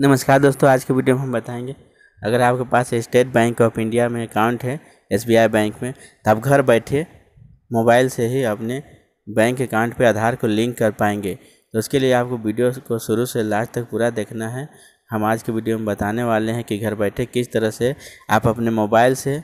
नमस्कार दोस्तों आज के वीडियो में हम बताएंगे अगर आपके पास स्टेट बैंक ऑफ इंडिया में अकाउंट है एसबीआई बैंक में तो आप घर बैठे मोबाइल से ही अपने बैंक अकाउंट पे आधार को लिंक कर पाएंगे तो उसके लिए आपको वीडियो को शुरू से लास्ट तक पूरा देखना है हम आज के वीडियो में बताने वाले हैं कि घर बैठे किस तरह से आप अपने मोबाइल से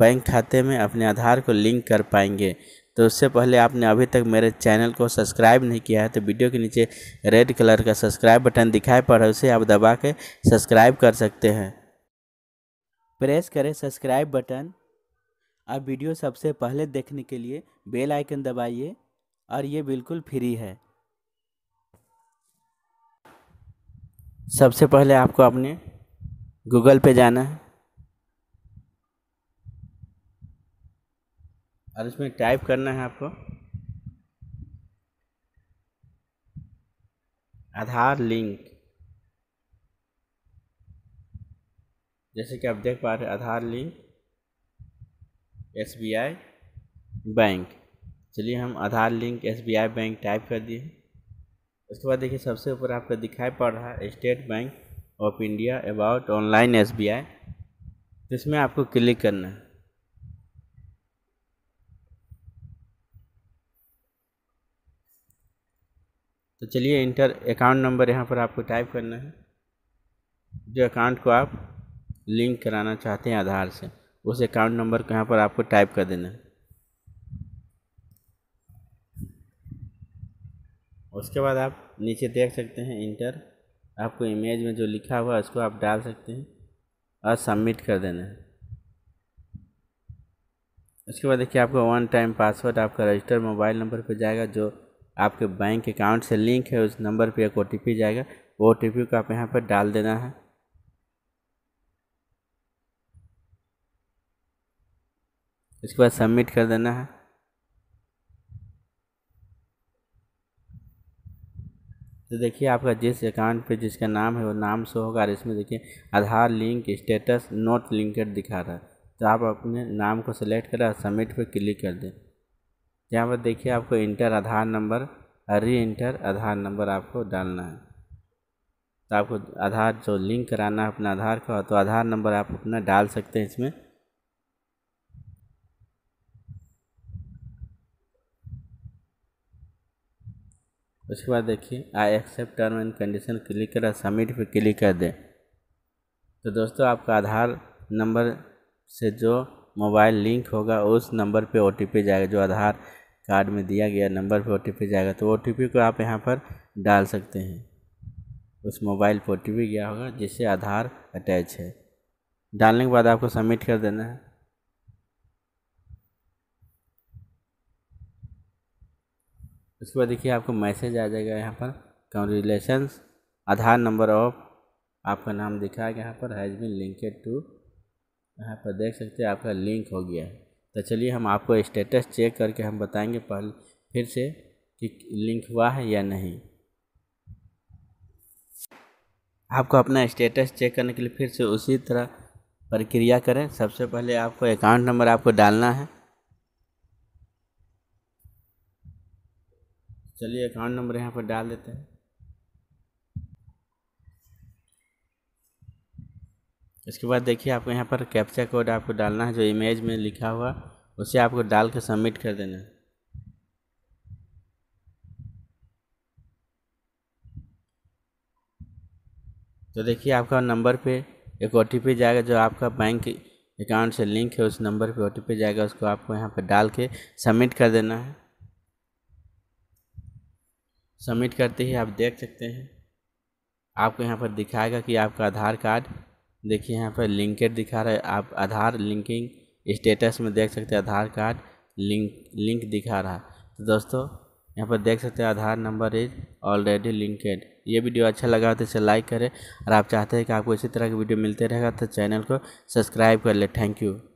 बैंक खाते में अपने आधार को लिंक कर पाएंगे तो उससे पहले आपने अभी तक मेरे चैनल को सब्सक्राइब नहीं किया है तो वीडियो के नीचे रेड कलर का सब्सक्राइब बटन दिखाई पड़ रहा है उसे आप दबा के सब्सक्राइब कर सकते हैं प्रेस करें सब्सक्राइब बटन और वीडियो सबसे पहले देखने के लिए बेल आइकन दबाइए और ये बिल्कुल फ्री है सबसे पहले आपको अपने गूगल पे जाना है और इसमें टाइप करना है आपको आधार लिंक जैसे कि आप देख पा रहे हैं Aadhaar link S B I bank चलिए हम Aadhaar link S B I bank type कर दिए उसके बाद देखिए सबसे ऊपर आपको दिखाई पड़ रहा है State Bank of India about online S B I इसमें आपको क्लिक करना है तो चलिए इंटर अकाउंट नंबर यहाँ पर आपको टाइप करना है जो अकाउंट को आप लिंक कराना चाहते हैं आधार से उस अकाउंट नंबर को यहाँ पर आपको टाइप कर देना है उसके बाद आप नीचे देख सकते हैं इंटर आपको इमेज में जो लिखा हुआ है उसको आप डाल सकते हैं और सबमिट कर देना है उसके बाद देखिए आपका वन टाइम पासवर्ड आपका रजिस्टर मोबाइल नंबर पर जाएगा जो आपके बैंक अकाउंट से लिंक है उस नंबर पे एक ओ जाएगा वो ओ को आप यहाँ पर डाल देना है इसके बाद सबमिट कर देना है तो देखिए आपका जिस अकाउंट पे जिसका नाम है वो नाम से होगा और इसमें देखिए Aadhaar link status not linked दिखा रहा है तो आप अपने नाम को सिलेक्ट करें और सबमिट पर क्लिक कर दें यहाँ पर देखिए आपको enter Aadhaar number re enter Aadhaar number आपको डालना है तो आपको आधार जो लिंक कराना है अपना आधार का तो आधार नंबर आप अपना डाल सकते हैं इसमें उसके बाद देखिए I accept term and condition click करा सबमिट पे क्लिक कर दें तो दोस्तों आपका आधार नंबर से जो मोबाइल लिंक होगा उस नंबर पे ओटीपी जाएगा जो आधार कार्ड में दिया गया नंबर पर ओ जाएगा तो ओ को आप यहाँ पर डाल सकते हैं उस मोबाइल पर ओ गया होगा जिससे आधार अटैच है डालने के बाद आपको सबमिट कर देना है उसके बाद देखिए आपको मैसेज आ जाएगा यहाँ पर कॉन्ग्रेचुलेसन्स आधार नंबर ऑफ आपका नाम गया यहाँ पर हैज़ बिन लिंकेड टू यहाँ पर देख सकते हैं आपका लिंक हो गया है तो चलिए हम आपको स्टेटस चेक करके हम बताएंगे पहले फिर से कि लिंक हुआ है या नहीं आपको अपना स्टेटस चेक करने के लिए फिर से उसी तरह प्रक्रिया करें सबसे पहले आपको अकाउंट नंबर आपको डालना है चलिए अकाउंट नंबर यहाँ पर डाल देते हैं इसके बाद देखिए आपको यहाँ पर कैप्चा कोड आपको डालना है जो इमेज में लिखा हुआ उसे आपको डाल के सबमिट कर देना है तो देखिए आपका नंबर पे एक ओ जाएगा जो आपका बैंक अकाउंट से लिंक है उस नंबर पे ओ जाएगा उसको आपको यहाँ पर डाल के सबमिट कर देना है सबमिट करते ही आप देख सकते हैं आपको यहाँ पर दिखाएगा कि आपका आधार कार्ड देखिए यहाँ पर लिंकेड दिखा रहा है आप आधार लिंकिंग स्टेटस में देख सकते हैं आधार कार्ड लिंक लिंक दिखा रहा है तो दोस्तों यहाँ पर देख सकते हैं Aadhaar number is already linked ये वीडियो अच्छा लगा हो तो इसे लाइक करें और आप चाहते हैं कि आपको इसी तरह की वीडियो मिलते रहेगा तो चैनल को सब्सक्राइब कर ले थैंक यू